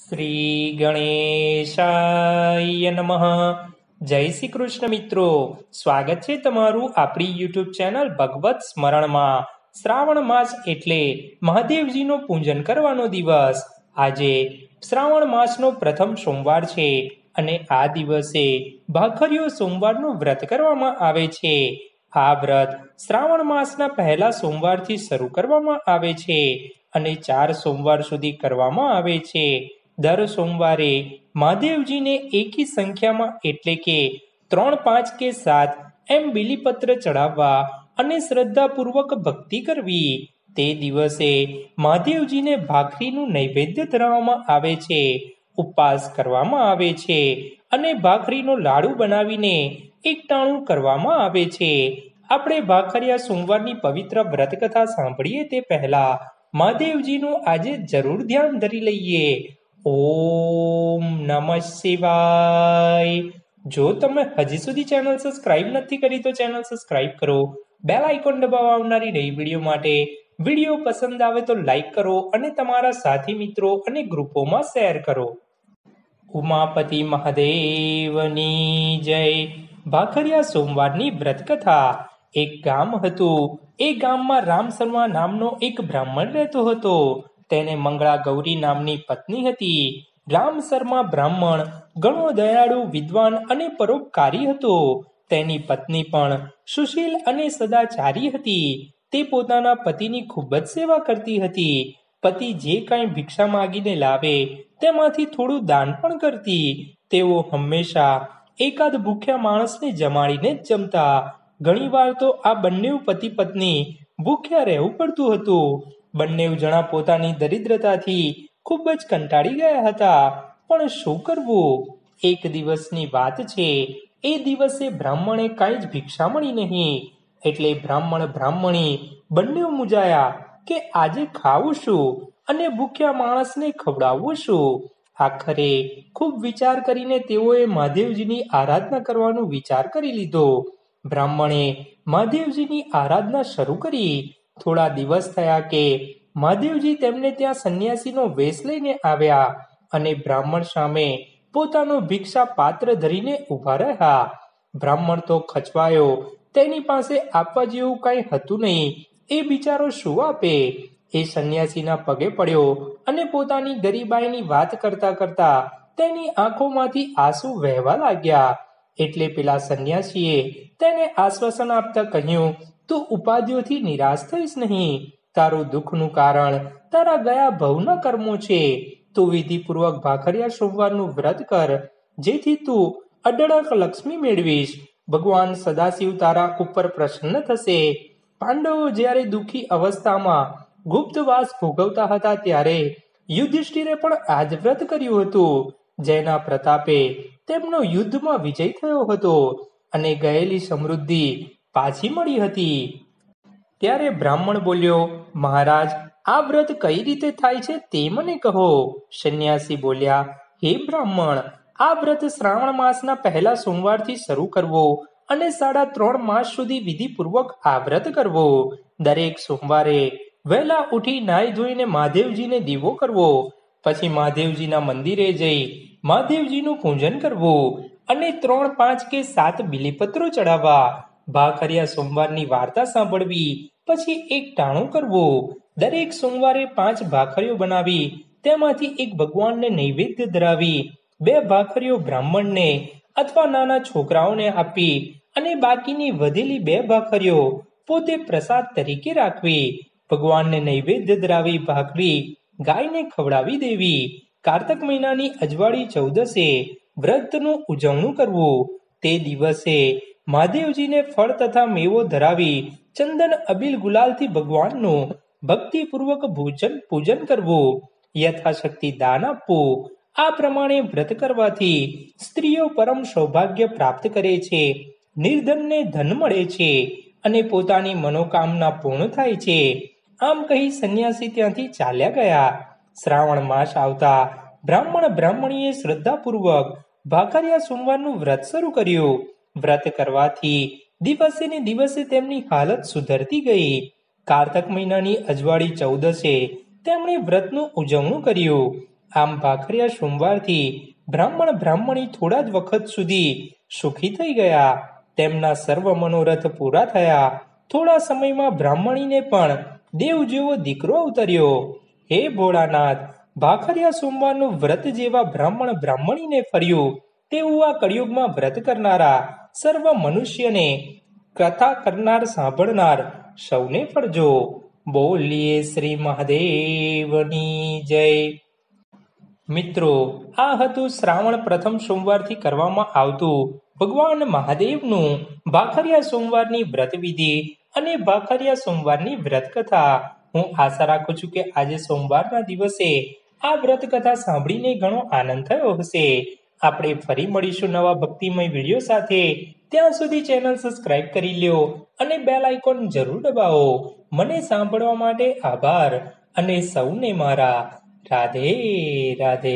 શ્રી ગણેશાય નમઃ જય શ્રી કૃષ્ણ મિત્રો સ્વાગત છે તમારું આપણી યુટ્યુબ ચેનલ ભગવત સ્મરણમાં શ્રાવણ માસ એટલે મહાદેવજીનું પૂજન કરવાનો દિવસ આજે શ્રાવણ માસનો પ્રથમ સોમવાર છે અને આ દિવસે ભાખરીઓ સોમવારનું વ્રત કરવામાં આવે છે આ વ્રત શ્રાવણ માસના પહેલા સોમવારથી શરૂ કરવામાં આવે છે અને ચાર સોમવાર સુધી કરવામાં આવે છે દર સોમવારે મહાદેવજીને એકી સંખ્યામાં એટલે કે ત્રણ પાંચ કે સાત એમ બિલીપત્ર ચઢાવવા અને શ્રદ્ધાપૂર્વક ભક્તિ કરવી તે દિવસે મહાદેવજીને ભાખરીનું નૈવેદ્ય ધરાવવામાં આવે છે ઉપવાસ કરવામાં આવે છે અને ભાખરીનો લાડુ બનાવીને એકટાણું કરવામાં આવે છે આપણે ભાખરિયા સોમવારની પવિત્ર વ્રતકથા સાંભળીએ તે પહેલા મહાદેવજીનું આજે જરૂર ધ્યાન ધરી લઈએ ઓમ નમઃ શિવાય જો તમે હજી સુધી ચેનલ સબસ્ક્રાઇબ નથી કરી તો ચેનલ સબસ્ક્રાઇબ કરો બેલ આઇકોન દબાવવા આવનારી રહી વિડીયો માટે વિડીયો પસંદ આવે તો લાઈક કરો અને તમારા સાથી મિત્રો અને ગ્રુપોમાં શેર કરો ઉમાપતિ મહાદેવની જય ભાખરિયા સોમવારની વ્રતકથા એક ગામ હતું એ ગામમાં રામ શર્મા નામનો એક બ્રાહ્મણ રહેતો હતો તેને મંગળા ગૌરી નામની પત્ની હતી રામ શર્મા બ્રાહ્મણ ઘણો દયાળુ વિદ્વાન અને પરોપકારી હતો તેની પત્ની પણ સુશીલ અને સદાચારી હતી તે પોતાના પતિની ખૂબ જ સેવા કરતી હતી પતિ જે કાંઈ ભિક્ષા માગીને લાવે તેમાંથી થોડું દાન પણ કરતી તેઓ હંમેશા એકાદ ભૂખ્યા માણસને જમાડીને જ જમતા ઘણીવાર તો આ બંને પતિ પત્ની ભૂખ્યા રહેવું પડતું હતું બંને જણા પોતાની દરિદ્રતાથી ખૂબ જ કંટાળી ગયા હતા પણ શું કરવું એક દિવસની વાત છે એ દિવસે બ્રાહ્મણે કાંઈ જ ભિક્ષા મળી નહીં એટલે બ્રાહ્મણ બ્રાહ્મણી બંને મૂજાયા કે આજે ખાવું શું અને ભૂખ્યા માણસને ખવડાવવું શું આખરે ખૂબ વિચાર કરીને તેઓએ મહાદેવજીની આરાધના કરવાનો વિચાર કરી લીધો બ્રાહ્મણે મહાદેવજીની આરાધના શરૂ કરી થોડા દિવસ થયા કે મહાદેવજી તેમને ત્યાં સંન્યાસીનો વેશ લઈને આવ્યા અને બ્રાહ્મણ સામે પોતાનો ભિક્ષા પાત્ર ધરીને ઊભા રહ્યા બ્રાહ્મણ તો ખચવાયો તેની પાસે આપવા જેવું કંઈ હતું નહીં એ બિચારો શું આપે એ સંન્યાસીના પગે પડ્યો અને પોતાની ગરીબાઈની વાત કરતા કરતા તેની આંખોમાંથી આંસુ વહેવા લાગ્યા એટલે પેલા સંન્યાસીએ તેને આશ્વાસન આપતા કહ્યું તું ઉપાધિઓથી નિરાશ થઈશ નહીં તારું દુઃખનું કારણ તારા ગયા ભવના કર્મો છે તું વિધિપૂર્વક ભાખરિયા સોમવારનું વ્રત કર જેથી તું અડળક લક્ષ્મી મેળવીશ ભગવાન સદાશિવ તારા ઉપર પ્રસન્ન થશે પાંડવો જ્યારે દુઃખી અવસ્થામાં ગુપ્તવાસ ભોગવતા હતા ત્યારે યુધિષ્ઠિરે પણ આજ વ્રત કર્યું હતું જેના પ્રતાપે તેમનો યુદ્ધમાં વિજય થયો હતો અને ગયેલી સમૃદ્ધિ પાછી મળી હતી ત્યારે બ્રાહ્મણ બોલ્યો મહારાજ આ વ્રત કઈ રીતે થાય છે તે મને કહો સંન્યાસી બોલ્યા હે બ્રાહ્મણ આ વ્રત શ્રાવણ માસના પહેલા સોમવારથી શરૂ કરવો અને સાડા ત્રણ માસ સુધી વિધિપૂર્વક આ વ્રત કરવો દરેક સોમવારે વહેલા ઉઠી નાઈ ધોઈને મહાદેવજીને દીવો કરવો પછી મહાદેવજીના મંદિરે જઈ મહાદેવજીનું પૂજન કરવું અને ત્રણ પાંચ કે સાત બિલીપત્રો ચડાવવા ભાખરિયા સોમવારની વાર્તા સાંભળવી પછી એક ટાણું કરવો દરેક સોમવારે પાંચ ભાખરીઓ બનાવી તેમાંથી એક ભગવાનને નૈવેદ્ય ધરાવી બે ભાખરીઓ બ્રાહ્મણને અથવા નાના છોકરાઓને આપી અને બાકીની વધેલી બે ભાખરીઓ પોતે પ્રસાદ તરીકે રાખવી ભગવાનને નૈવેદ્ય ધરાવી ભાખરી ગાયને ખવડાવી દેવી કારતક મહિનાની અજવાળી ચૌદસે વ્રતનું ઉજવણું કરવું તે દિવસે મહાદેવજીને ફળ તથા મેવો ધરાવી ચંદન અબિલ ગુલાલથી ભગવાનનું ભક્તિપૂર્વક ભોજન પૂજન કરવું યથાશક્તિ દાન આપવું આ પ્રમાણે વ્રત કરવાથી સ્ત્રીઓ પરમ સૌભાગ્ય પ્રાપ્ત કરે છે નિર્ધનને ધન મળે છે અને પોતાની મનોકામના પૂર્ણ થાય છે આમ કહી સંન્યાસી ત્યાંથી ચાલ્યા ગયા શ્રાવણ માસ આવતા બ્રાહ્મણ બ્રાહ્મણીએ શ્રદ્ધાપૂર્વક ભાખરિયા સોમવારનું વ્રત શરૂ કર્યું વ્રત કરવાથી દિવસે ને દિવસે તેમની હાલત સુધરતી ગઈ કારતક મહિનાની અજવાળી ચૌદસે તેમણે વ્રતનું ઉજવણું કર્યું આમ ભાખરિયા સોમવારથી બ્રાહ્મણ બ્રાહ્મણી થોડા જ વખત સુધી સુખી થઈ ગયા તેમના સર્વ મનોરથ પૂરા થયા થોડા સમયમાં બ્રાહ્મણીને પણ દેવ જેવો દીકરો અવતર્યો હે ભોળાનાથ ભાખરિયા સોમવારનું વ્રત જેવા બ્રાહ્મણ બ્રાહ્મણીને ફર્યું તેવું આ કળિયુગમાં વ્રત કરનારા સર્વ મનુષ્યને કથા કરનાર સાંભળનાર સૌને ફળજો બોલીએ શ્રી મહાદેવની જય મિત્રો આ હતું શ્રાવણ પ્રથમ સોમવારથી કરવામાં આવતું ભગવાન મહાદેવનું ભાખરિયા સોમવારની વ્રત વિધિ અને ભાખરિયા સોમવારની વ્રતકથા હું આશા રાખું છું કે આજે સોમવારના દિવસે આ વ્રતકથા સાંભળીને ઘણો આનંદ થયો હશે આપણે ફરી મળીશું નવા ભક્તિમય વિડીયો સાથે ત્યાં સુધી ચેનલ સબસ્ક્રાઇબ કરી લ્યો અને બેલ આઇકોન જરૂર દબાવો મને સાંભળવા માટે આભાર અને સૌને મારા રાધે રાધે